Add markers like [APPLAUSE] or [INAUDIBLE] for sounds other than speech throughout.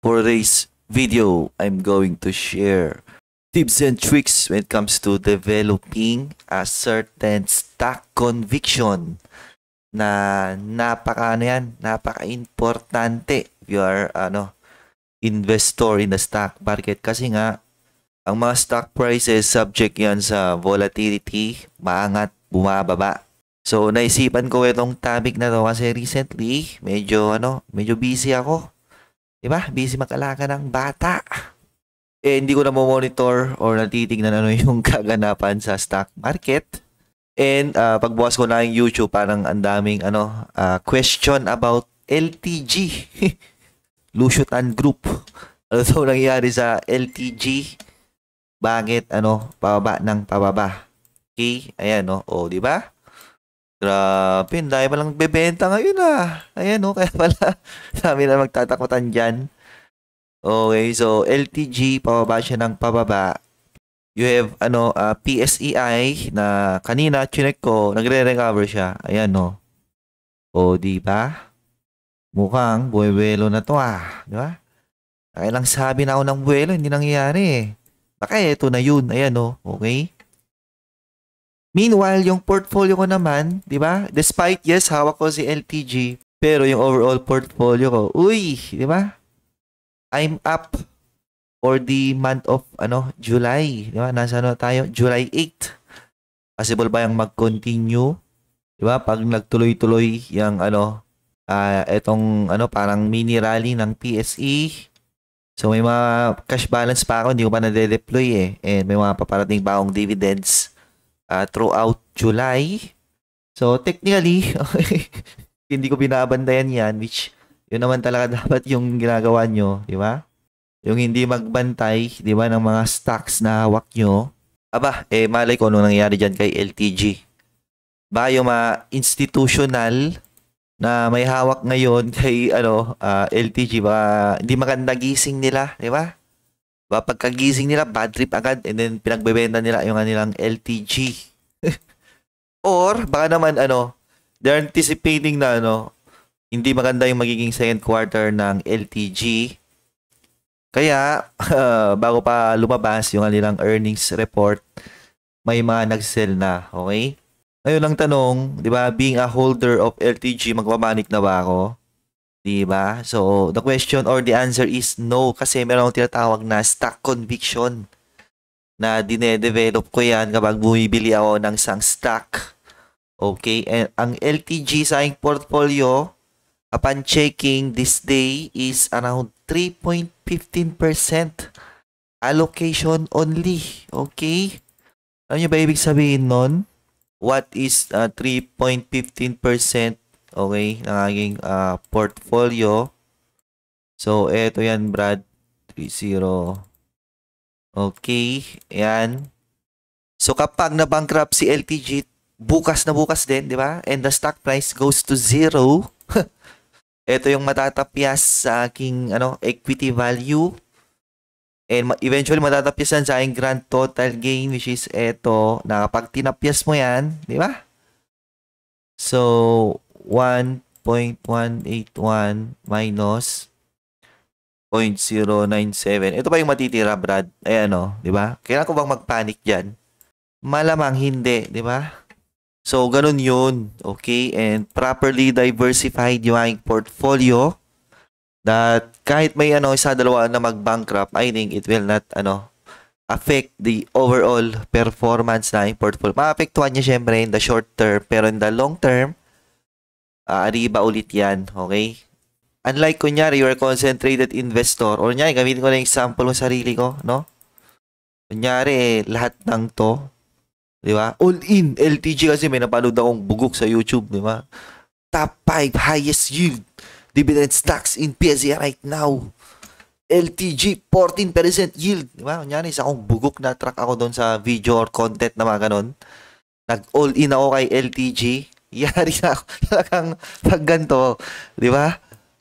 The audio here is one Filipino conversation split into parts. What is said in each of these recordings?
For today's video, I'm going to share tips and tricks when it comes to developing a certain stock conviction na napaka ano yan, napaka importante if you are ano, investor in the stock market kasi nga ang mga stock prices subject yan sa volatility, maangat, bumababa. So naisipan ko itong topic na to kasi recently medyo ano, medyo busy ako 'Di ba? Busy mag-alaga ng bata. Eh hindi ko na monitor or natitignan ano [LAUGHS] yung kaganapan sa stock market. And uh, pagbukas ko na yung YouTube, parang ang daming ano, uh, question about LTG. Lusutan [LAUGHS] Group. Ano daw nangyari sa LTG? Bakit ano, pababa ng pababa? Okay, ayan no. Oh, di ba? Grabe, dahil lang bebenta ngayon ah. Ayan oh, [LAUGHS] kaya pala dami na magtatakutan dyan. Okay, so LTG, pababa siya ng pababa. You have ano, uh, ah, PSEI na kanina chinek ko, nagre-recover siya. Ayan oh. O, di ba? Mukhang buwebelo na to ah. Di ba? Kaya lang sabi na ako ng buwelo, hindi nangyayari eh. Baka eto na yun. Ayan o. Oh, okay? Meanwhile, yung portfolio ko naman, di ba? Despite, yes, hawak ko si LTG, pero yung overall portfolio ko, uy, di ba? I'm up for the month of ano July, di ba? Nasa ano tayo? July 8. Possible ba yung mag-continue? Di ba? Pag nagtuloy-tuloy yung ano, uh, etong ano, parang mini rally ng PSE. So may mga cash balance pa ako, hindi ko pa na-deploy eh. And may mga paparating pa akong dividends uh, throughout July. So technically, okay, [LAUGHS] hindi ko binabantayan yan which yun naman talaga [LAUGHS] dapat yung ginagawa nyo, di ba? Yung hindi magbantay, di ba, ng mga stocks na hawak nyo. Aba, eh malay ko anong nangyayari dyan kay LTG. Ba, yung mga institutional na may hawak ngayon [LAUGHS] kay ano, uh, LTG, ba, hindi maganda gising nila, di ba? Diba? Pagkagising nila, bad trip agad and then pinagbebenta nila yung kanilang LTG. [LAUGHS] Or, baka naman, ano, they're anticipating na, ano, hindi maganda yung magiging second quarter ng LTG. Kaya, uh, [LAUGHS] bago pa lumabas yung kanilang earnings report, may mga nag-sell na, okay? Ngayon lang tanong, di ba, being a holder of LTG, magmamanik na ba ako? Di ba? So, the question or the answer is no kasi meron akong tinatawag na stock conviction na dine-develop ko yan kapag bumibili ako ng isang stock. Okay, and ang LTG sa aking portfolio upon checking this day is around 3.15% allocation only. Okay? Ano nyo ba ibig sabihin nun? What is uh, 3.15% okay, ng aking uh, portfolio. So, eto yan, Brad. 3-0. Okay, yan. So, kapag na-bankrupt si LTG, bukas na bukas din, di ba? And the stock price goes to zero. Ito [LAUGHS] yung matatapyas sa aking ano, equity value. And eventually, matatapyasan sa aking grand total gain, which is ito, na kapag tinapyas mo yan, di ba? So, 1.181 minus 0.097. Ito pa yung matitira, Brad. Ay eh, ano, di ba? Kailangan ko bang mag-panic dyan? Malamang hindi, di ba? So, ganun yun. Okay? And properly diversified yung portfolio that kahit may ano, isa dalawa na mag-bankrupt, I think it will not, ano, affect the overall performance na yung portfolio. Maapektuhan niya syempre in the short term, pero in the long term, Ariba ulit yan, okay? Unlike kunyari, you are concentrated investor. Or kunyari, gamitin ko na example ng sarili ko, no? Kunyari, eh, lahat ng to, di ba? All in, LTG kasi may napanood akong bugok sa YouTube, di ba? Top 5 highest yield dividend stocks in PSE right now. LTG 14% yield. Di ba? Kunyari, sa akong bugok na track ako doon sa video or content na mga ganun. Nag-all in ako kay LTG yari na ako. [LAUGHS] Talagang pag ganito, di ba?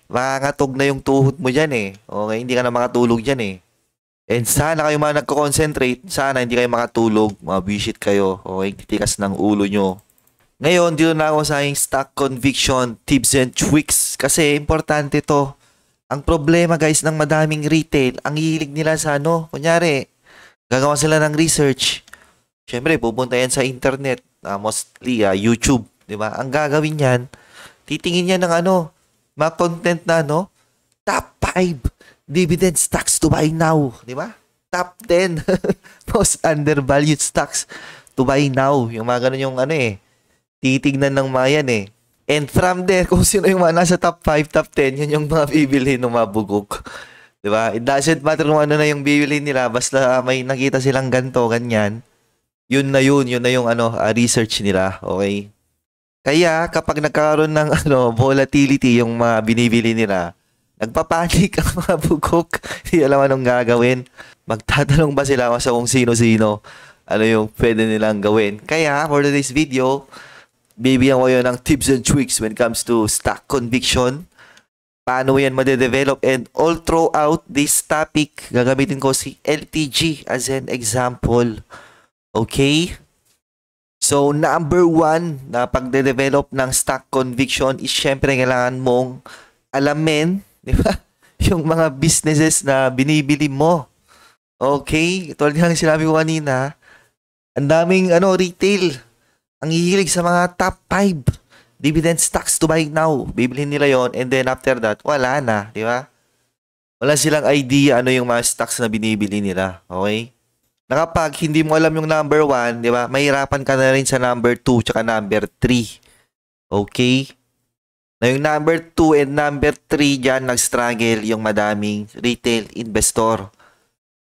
Makangatog na yung tuhod mo dyan eh. Okay, hindi ka na makatulog dyan eh. And sana kayo mga nagko-concentrate, sana hindi kayo makatulog, mabisit kayo, okay, titikas ng ulo nyo. Ngayon, dito na ako sa aking stock conviction tips and tricks kasi importante to. Ang problema guys ng madaming retail, ang hilig nila sa ano, kunyari, gagawa sila ng research. Siyempre, pupunta yan sa internet, uh, mostly uh, YouTube. 'di ba? Ang gagawin niyan, titingin niya ng ano, mga content na ano, top 5 dividend stocks to buy now, 'di ba? Top 10 [LAUGHS] most undervalued stocks to buy now. Yung mga ganun yung ano eh, titignan ng mga yan eh. And from there, [LAUGHS] kung sino yung mga nasa top 5, top 10, yun yung mga bibili ng mga bugok. ba? It doesn't matter kung ano na yung bibili nila, basta may nakita silang ganto, ganyan. Yun na yun, yun na yung ano, uh, research nila, okay? Kaya kapag nagkaroon ng [LAUGHS] ano, volatility yung mga binibili nila, nagpapanik ang mga bukok. [LAUGHS] Hindi alam anong gagawin. Magtatanong ba sila sa kung sino-sino ano yung pwede nilang gawin. Kaya for today's video, bibigyan ko yun ng tips and tricks when it comes to stock conviction. Paano yan madedevelop and all throughout this topic, gagamitin ko si LTG as an example. Okay? So, number one na pagde-develop ng stock conviction is syempre kailangan mong alamin, [LAUGHS] di ba? Yung mga businesses na binibili mo. Okay, tulad ng sinabi ko kanina, ang daming ano, retail, ang hihilig sa mga top 5 dividend stocks to buy now. Bibili nila yon and then after that, wala na, di ba? Wala silang idea ano yung mga stocks na binibili nila, okay? na kapag hindi mo alam yung number 1, di ba, mahirapan ka na rin sa number 2 tsaka number 3. Okay? Na yung number 2 and number 3 dyan, nag-struggle yung madaming retail investor.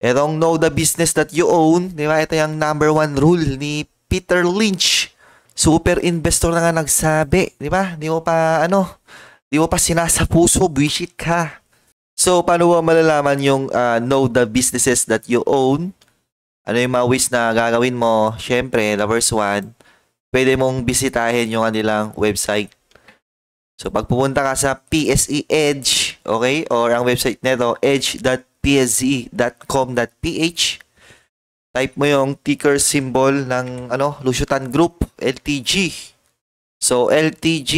Itong know the business that you own, di ba, ito yung number 1 rule ni Peter Lynch. Super investor na nga nagsabi, di ba? Di mo pa, ano, di mo pa sinasapuso, wish it ka. So, paano mo malalaman yung uh, know the businesses that you own? ano yung mga wish na gagawin mo, syempre, lovers one, pwede mong bisitahin yung kanilang website. So, pagpupunta ka sa PSE Edge, okay, or ang website nito, edge.pse.com.ph, type mo yung ticker symbol ng ano, Lusutan Group, LTG. So, LTG,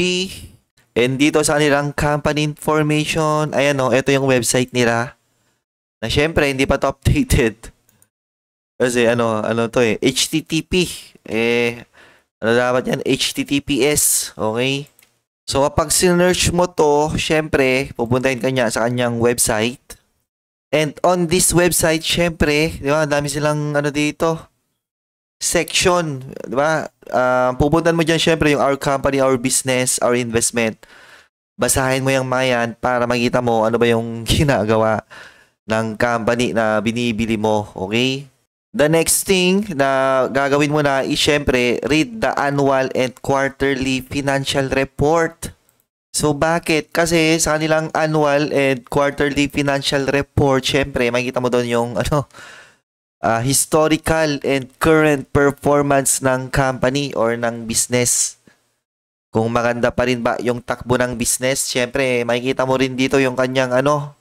and dito sa kanilang company information, ayan o, oh, ito yung website nila, na syempre, hindi pa to updated. Kasi ano, ano to eh, HTTP. Eh, ano dapat yan? HTTPS. Okay? So, kapag sinearch mo to, syempre, pupuntahin ka niya sa kanyang website. And on this website, syempre, di ba, dami silang ano dito, section, di ba? Uh, ah, pupuntan mo dyan, syempre, yung our company, our business, our investment. Basahin mo yung mga yan para makita mo ano ba yung [LAUGHS] ginagawa ng company na binibili mo, okay? The next thing na gagawin mo na is syempre read the annual and quarterly financial report. So bakit? Kasi sa kanilang annual and quarterly financial report, syempre makikita mo doon yung [LAUGHS] ano uh, historical and current performance ng company or ng business. Kung maganda pa rin ba yung takbo ng business, syempre makikita mo rin dito yung kanyang ano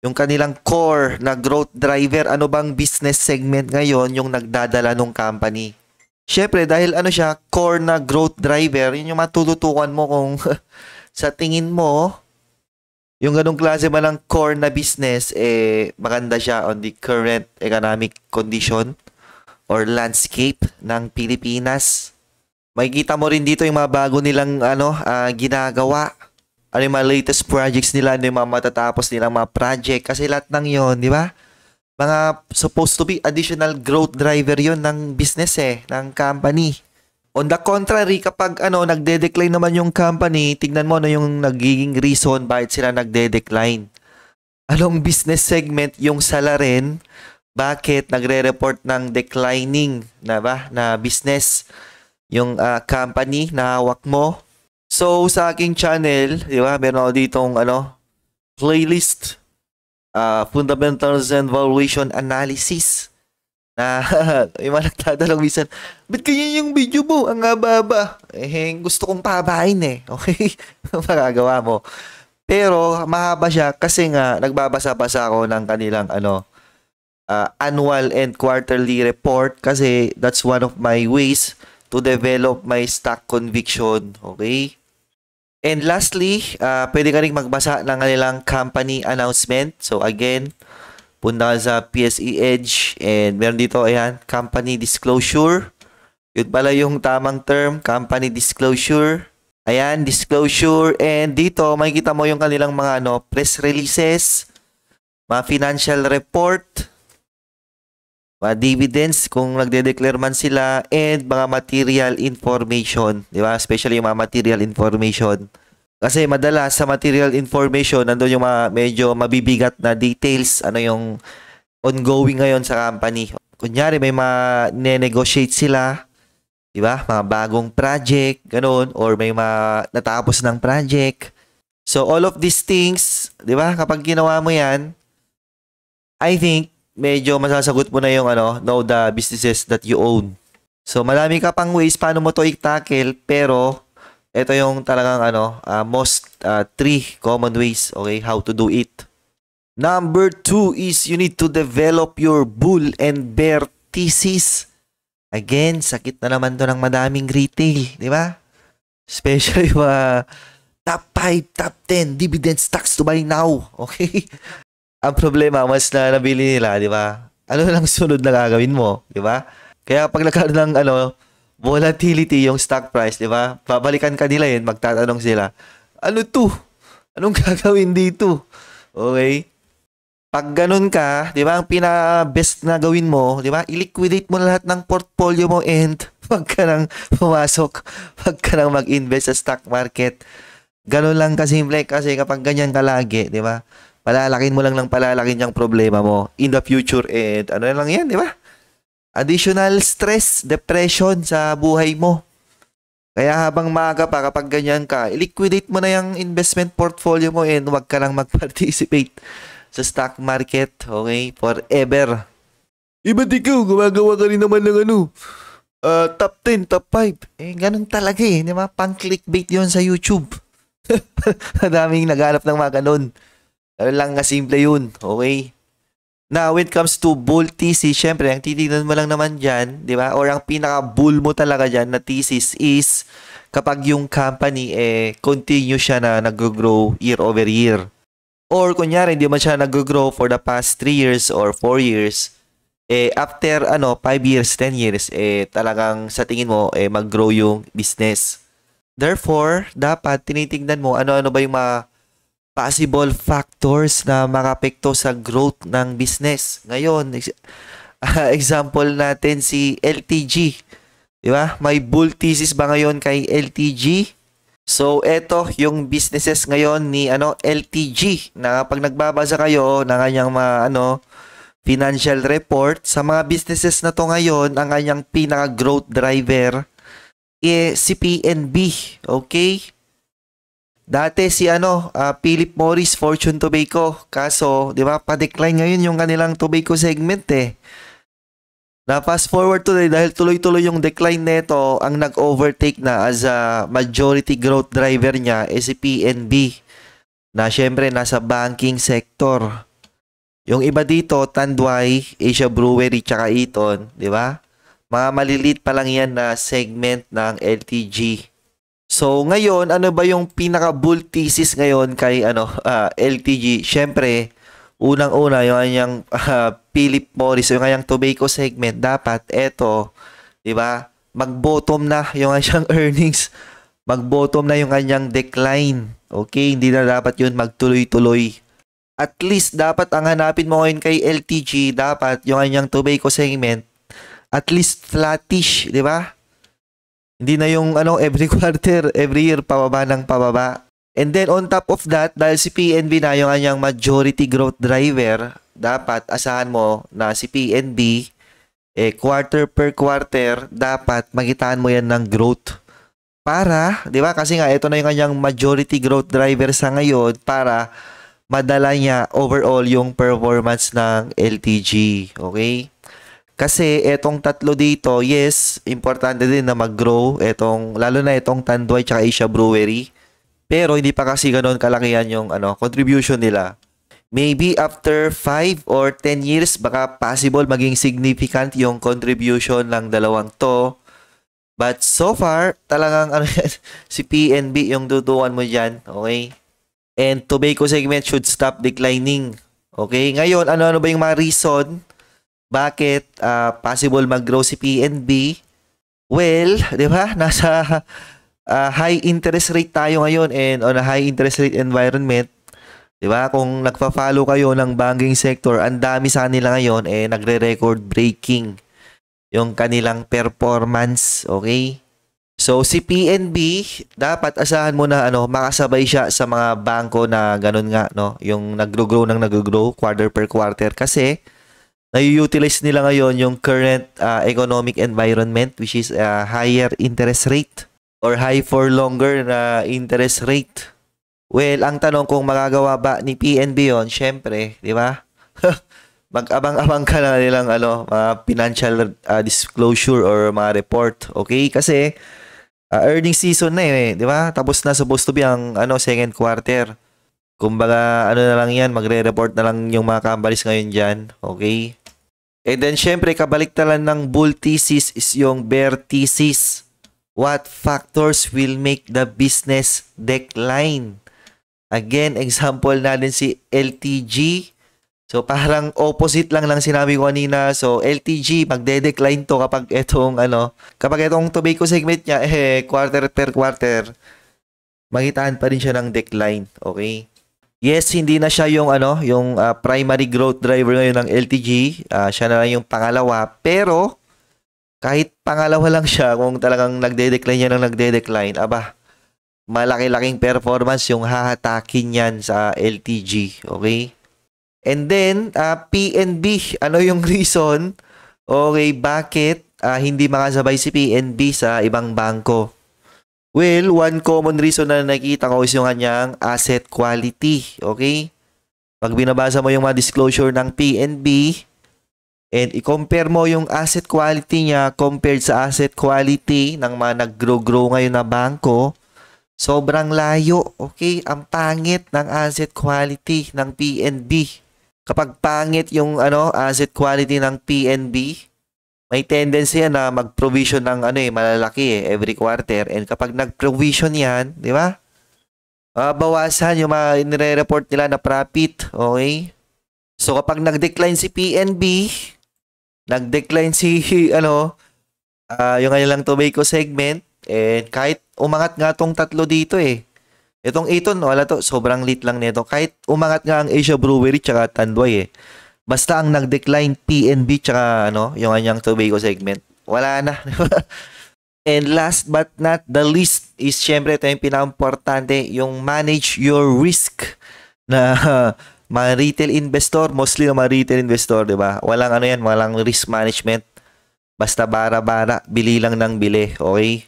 yung kanilang core na growth driver, ano bang business segment ngayon yung nagdadala ng company? Siyempre, dahil ano siya, core na growth driver, yun yung matututukan mo kung [LAUGHS] sa tingin mo, yung ganong klase ba ng core na business, eh, maganda siya on the current economic condition or landscape ng Pilipinas. Makikita mo rin dito yung mga bago nilang ano, uh, ginagawa ano yung mga latest projects nila, ano yung mga matatapos nilang mga project. Kasi lahat ng yon di ba? Mga supposed to be additional growth driver yon ng business eh, ng company. On the contrary, kapag ano, nagde-decline naman yung company, tignan mo ano yung nagiging reason bakit sila nagde-decline. Along business segment, yung sala rin, bakit nagre-report ng declining na ba na business yung uh, company na hawak mo So, sa aking channel, di ba, meron ako ditong, ano, playlist, uh, Fundamentals and Valuation Analysis, na [LAUGHS] yung mga nagtatanong minsan, ba't kanya yung video mo? Ang haba-haba. Eh, gusto kong pahabain eh. [LAUGHS] Okay? Magagawa mo. Pero mahaba siya kasi nga nagbabasa-basa ako ng kanilang ano uh, annual and quarterly report kasi that's one of my ways to develop my stock conviction. Okay? And lastly, uh, pwede ka rin magbasa ng kanilang company announcement. So again, punta ka sa PSE Edge and meron dito, ayan, company disclosure. Yun pala yung tamang term, company disclosure. Ayan, disclosure. And dito, makikita mo yung kanilang mga ano, press releases, mga financial report, mga dividends kung nagde-declare man sila and mga material information, di ba? Especially yung mga material information. Kasi madalas sa material information nandoon yung mga medyo mabibigat na details ano yung ongoing ngayon sa company. Kunyari may mga ne-negotiate sila, di ba? Mga bagong project, ganun or may mga natapos ng project. So all of these things, di ba? Kapag ginawa mo 'yan, I think medyo masasagot mo na yung ano, know the businesses that you own. So marami ka pang ways paano mo to i-tackle pero ito yung talagang ano, uh, most uh, three common ways, okay, how to do it. Number two is you need to develop your bull and bear thesis. Again, sakit na naman to ng madaming retail, di ba? Especially mga uh, top 5, top 10 dividend stocks to buy now, okay? ang problema, once na nabili nila, di ba? Ano lang [LAUGHS] sunod na gagawin mo, di ba? Kaya pag nagkaroon ng ano, volatility yung stock price, di ba? Babalikan ka nila yun, magtatanong sila, ano to? Anong [LAUGHS] gagawin dito? Okay? Pag ganun ka, di ba, ang pinaka-best na gawin mo, di ba, i-liquidate mo lahat ng portfolio mo and [LAUGHS] wag ka nang pumasok, wag ka nang mag-invest sa stock market. Ganun lang kasimple kasi kapag ganyan ka lagi, di ba? Palalakin mo lang lang palalakin yung problema mo in the future and ano na lang yan, di ba? Additional stress, depression sa buhay mo. Kaya habang maaga pa kapag ganyan ka, liquidate mo na yung investment portfolio mo and huwag ka lang mag-participate sa stock market, okay? Forever. Iba di ko, gumagawa ka rin naman ng ano, uh, top 10, top 5. Eh, ganun talaga eh. Di ba? Pang clickbait yon sa YouTube. [LAUGHS] Madaming nag ng mga ganun. Ganun lang simple yun. Okay? Now, when it comes to bull thesis, syempre, ang titignan mo lang naman dyan, di ba? Or ang pinaka-bull mo talaga dyan na thesis is kapag yung company, eh, continue siya na nag-grow year over year. Or kunyari, hindi man siya nag-grow for the past 3 years or 4 years, eh, after, ano, 5 years, 10 years, eh, talagang sa tingin mo, eh, mag-grow yung business. Therefore, dapat tinitignan mo ano-ano ba yung mga possible factors na makapekto sa growth ng business. Ngayon, [LAUGHS] ah, example natin si LTG. Di ba? May bull thesis ba ngayon kay LTG? So, eto yung businesses ngayon ni ano LTG na pag nagbabasa kayo ng kanyang mga ano, financial report, sa mga businesses na to ngayon, ang kanyang pinaka-growth driver eh, si PNB. Okay? Dati si ano, uh, Philip Morris Fortune Tobacco. Kaso, 'di ba, pa-decline ngayon yung kanilang tobacco segment eh. Na fast forward today dahil tuloy-tuloy yung decline nito, ang nag-overtake na as a majority growth driver niya eh si PNB. Na syempre nasa banking sector. Yung iba dito, Tandwai, Asia Brewery, tsaka Eton, di ba? Mga maliliit pa lang yan na segment ng LTG. So ngayon, ano ba yung pinaka bull thesis ngayon kay ano uh, ah, LTG? Syempre, unang-una yung kanyang uh, Philip Morris, yung kanyang tobacco segment dapat eto, 'di ba? Mag-bottom na yung kanyang [LAUGHS] earnings, mag-bottom na yung kanyang decline. Okay, hindi na dapat 'yun magtuloy-tuloy. At least dapat ang hanapin mo ngayon kay LTG dapat yung kanyang tobacco segment at least flattish, 'di ba? Hindi na yung ano, every [LAUGHS] quarter, every year, pababa ng pababa. And then on top of that, dahil si PNB na yung anyang majority growth driver, dapat asahan mo na si PNB, eh, quarter per quarter, dapat magitaan mo yan ng growth. Para, di ba? Kasi nga, ito na yung anyang majority growth driver sa ngayon para madala niya overall yung performance ng LTG. Okay? Kasi etong tatlo dito, yes, importante din na mag-grow etong lalo na itong Tanduay at Asia Brewery. Pero hindi pa kasi ganoon kalakihan yung ano, contribution nila. Maybe after 5 or 10 years baka possible maging significant yung contribution ng dalawang to. But so far, talagang [LAUGHS] ano si PNB yung tutuan mo diyan, okay? And tobacco segment should stop declining. Okay, ngayon ano-ano ba yung mga reason bakit uh, possible mag-grow si PNB? Well, [LAUGHS] di ba? Nasa uh, high interest rate tayo ngayon and on a high interest rate environment, 'di ba? Kung nagfa-follow kayo ng banking sector, ang dami sa nila ngayon eh nagre-record breaking yung kanilang performance, okay? So si PNB, dapat asahan mo na ano, makasabay siya sa mga bangko na ganun nga no, yung nagro-grow nang nag grow quarter per quarter kasi na-utilize nila ngayon yung current uh, economic environment which is a uh, higher interest rate or high for longer na interest rate. Well, ang tanong kung magagawa ba ni PNB yon, syempre, di ba? [LAUGHS] Mag-abang-abang ka na nilang ano, mga financial uh, disclosure or mga report, okay? Kasi uh, ah, earning season na eh, di ba? Tapos na supposed to be ang ano, second quarter. Kumbaga, ano na lang yan, magre-report na lang yung mga companies ngayon dyan, okay? And then, syempre, kabaliktalan ng bull thesis is yung bear thesis. What factors will make the business decline? Again, example natin si LTG. So, parang opposite lang lang sinabi ko kanina. So, LTG, magde-decline to kapag itong, ano, kapag itong tobacco segment niya, eh, quarter per quarter, magitaan pa rin siya ng decline. Okay? Yes, hindi na siya yung ano, yung uh, primary growth driver ngayon ng LTG. Uh, ah, siya na lang yung pangalawa. Pero kahit pangalawa lang siya, kung talagang nagde-decline yan ng nagde-decline, aba, malaki-laking performance yung hahatakin niyan sa LTG. Okay? And then, uh, ah, PNB, ano yung [LAUGHS] reason? Okay, bakit uh, hindi makasabay si PNB sa ibang bangko? Well, one common reason na nakita ko is yung kanyang asset quality. Okay? Pag binabasa mo yung mga disclosure ng PNB and i-compare mo yung asset quality niya compared sa asset quality ng mga nag-grow-grow ngayon na bangko, sobrang layo. Okay? Ang pangit ng asset quality ng PNB. Kapag pangit yung ano asset quality ng PNB, may tendency yan na mag-provision ng ano eh, malalaki eh, every quarter. And kapag nag-provision yan, di ba? Uh, yung mga nire-report nila na profit, okay? So kapag nag-decline si PNB, nag-decline si [LAUGHS] ano, uh, yung kanilang tobacco segment, and kahit umangat nga tong tatlo dito eh. Itong Eton, wala to, sobrang lit lang nito. Kahit umangat nga ang Asia Brewery tsaka Tanduay eh. Basta ang nag-decline PNB tsaka ano, yung kanyang Tobago segment. Wala na. [LAUGHS] And last but not the least is syempre ito yung pinaka-importante, yung manage your risk na uh, [LAUGHS] mga retail investor, mostly ng mga retail investor, di ba? Walang ano yan, walang risk management. Basta bara-bara, bili lang ng bili, okay?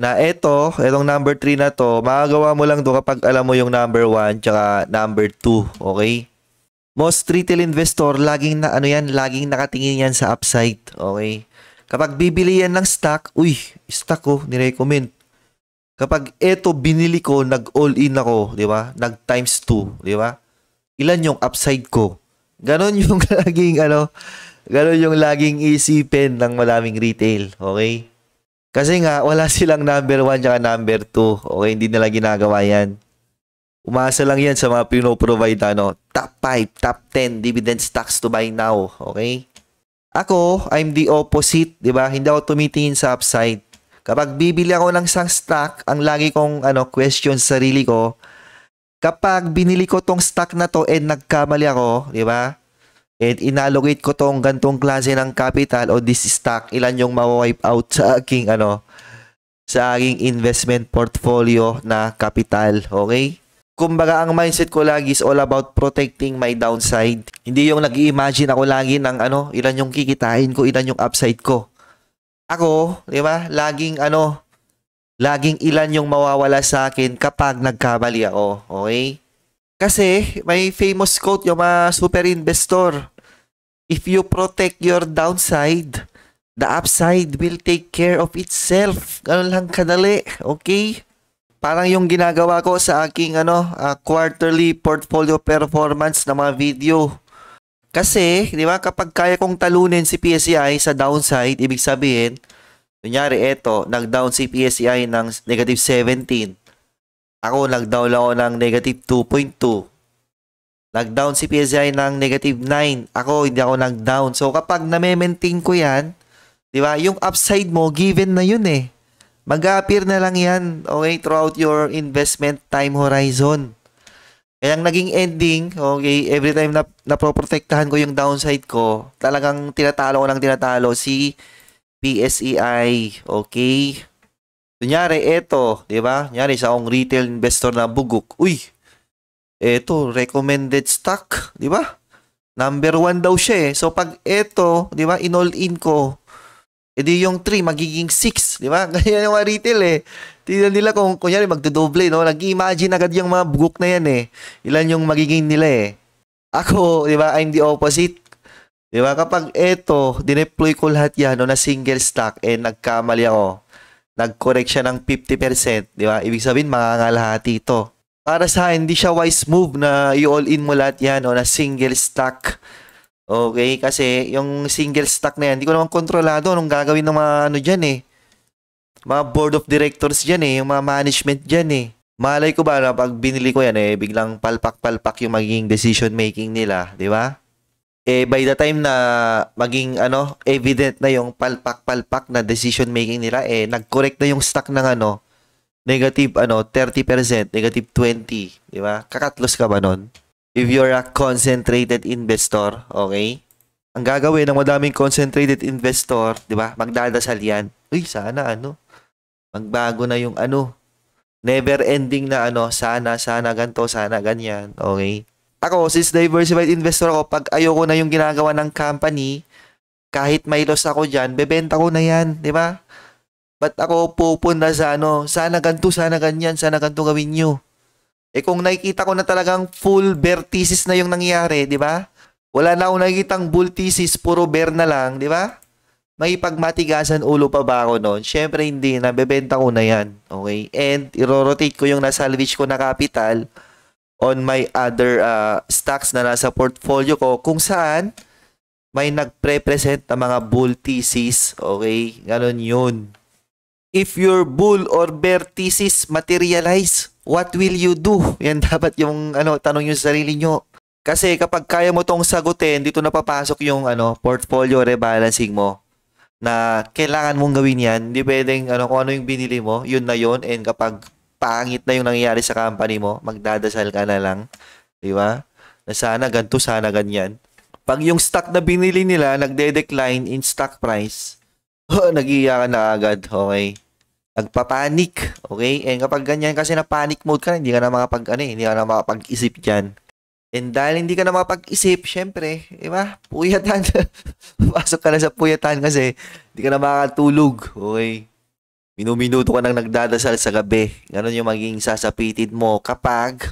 Na ito, itong number 3 na to, magagawa mo lang do kapag alam mo yung number 1 tsaka number 2, okay? Most retail investor, laging na ano yan, laging nakatingin yan sa upside. Okay? Kapag bibili yan ng stock, uy, stock ko, oh, nirecommend. Kapag eto binili ko, nag-all in ako, di ba? Nag times 2, di ba? Ilan yung upside ko? Ganon [LAUGHS] yung laging ano, ganon yung laging isipin ng maraming retail, okay? Kasi nga, wala silang number 1 at number 2. Okay, hindi nila ginagawa yan. Umasa lang yan sa mga pinoprovide ano, top 5, top 10 dividend stocks to buy now. Okay? Ako, I'm the opposite, di ba? Hindi ako tumitingin sa upside. Kapag bibili ako ng isang stock, ang lagi kong ano, question sa sarili ko, kapag binili ko tong stock na to and nagkamali ako, di ba? And inallocate ko tong gantong klase ng capital o this stock, ilan yung mawipe out sa aking ano, sa aking investment portfolio na capital, okay? Kumbaga, ang mindset ko lagi is all about protecting my downside. Hindi yung nag imagine ako lagi ng ano, ilan yung kikitain ko, ilan yung upside ko. Ako, di ba, laging ano, laging ilan yung mawawala sa akin kapag nagkamali ako. Okay? Kasi may famous quote yung mga super investor. If you protect your downside, the upside will take care of itself. Ganun lang kadali. Okay? parang yung ginagawa ko sa aking ano, uh, quarterly portfolio performance na mga video. Kasi, di ba, kapag kaya kong talunin si PSEI sa downside, ibig sabihin, kunyari eto, nag-down si PSEI ng negative 17. Ako, nag-down ako ng negative 2.2. Nag-down si PSEI ng negative 9. Ako, hindi ako nag-down. So, kapag na-maintain ko yan, di ba, yung upside mo, given na yun eh. Mag-appear na lang yan, okay, throughout your investment time horizon. Kaya eh, naging ending, okay, every time na napoprotektahan ko yung downside ko, talagang tinatalo ko ng tinatalo si PSEI, okay? Kunyari, eto, di ba? Kunyari, sa akong retail investor na bugok, uy, eto, recommended stock, di ba? Number one daw siya eh. So, pag eto, di ba, in-all in ko, E di yung 3 magiging 6, di ba? [LAUGHS] Ganyan yung mga retail eh. Tignan nila kung kunyari magdodoble, no? Nag-imagine agad yung mga book na yan eh. Ilan yung magiging nila eh. Ako, di ba, I'm the opposite. Di ba? Kapag eto, dineploy ko lahat yan no, na single stock eh, nagkamali ako, nag-correct siya ng 50%, di ba? Ibig sabihin, makangalahati ito. Para sa hindi siya wise move na i-all in mo lahat yan no, na single stock Okay, kasi yung single stock na yan, hindi ko naman kontrolado anong gagawin ng mga ano dyan eh. Mga board of directors dyan eh, yung mga management dyan eh. Malay ko ba na pag binili ko yan eh, biglang palpak-palpak yung magiging decision making nila, di ba? Eh, by the time na maging ano, evident na yung palpak-palpak na decision making nila, eh, nag-correct na yung stock ng ano, negative ano, 30%, negative 20, di ba? Kakatlos ka ba nun? if you're a concentrated investor, okay? Ang gagawin ng madaming concentrated investor, 'di ba? Magdadasal 'yan. Uy, sana ano? Magbago na yung ano. Never ending na ano, sana sana ganto, sana ganyan, okay? Ako, since diversified investor ako, pag ayoko na yung ginagawa ng company, kahit may loss ako diyan, bebenta ko na 'yan, 'di ba? But ako pupunta sa ano? Sana ganto, sana ganyan, sana ganto gawin niyo. Eh kung nakikita ko na talagang full vertices na yung nangyayari, di ba? Wala na akong nakikitang bull puro bear na lang, di ba? May pagmatigasan ulo pa ba ako noon? Siyempre hindi, nabebenta ko na yan. Okay? And irorotate ko yung nasalvage ko na capital on my other uh, stocks na nasa portfolio ko kung saan may nagpre-present na mga bull thesis. Okay? Ganon yun. If your bull or bear thesis materialize, What will you do? [LAUGHS] Yan dapat yung ano, tanong yung sarili nyo. Kasi kapag kaya mo tong sagutin, dito na papasok yung ano, portfolio rebalancing mo na kailangan mong gawin yan. Hindi pwedeng ano, kung ano yung binili mo, yun na yun. And kapag pangit na yung nangyayari sa company mo, magdadasal ka na lang. Di ba? Na sana ganito, sana ganyan. Pag yung stock na binili nila, nagde-decline in stock price, [LAUGHS] nagiiyakan na agad. Okay? nagpapanik. Okay? And eh, kapag ganyan kasi na panic mode ka, hindi ka na makapag ano, eh, hindi ka na makapag-isip diyan. And dahil hindi ka na makapag-isip, syempre, di ba? Puyatan. [LAUGHS] Pasok ka na sa puyatan kasi hindi ka na makatulog. Okay? Minuminuto ka nang nagdadasal sa gabi. Ganun yung maging sasapitid mo kapag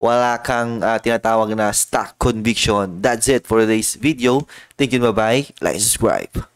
wala kang uh, tinatawag na stock conviction. That's it for today's video. Thank you, bye-bye. Like, subscribe.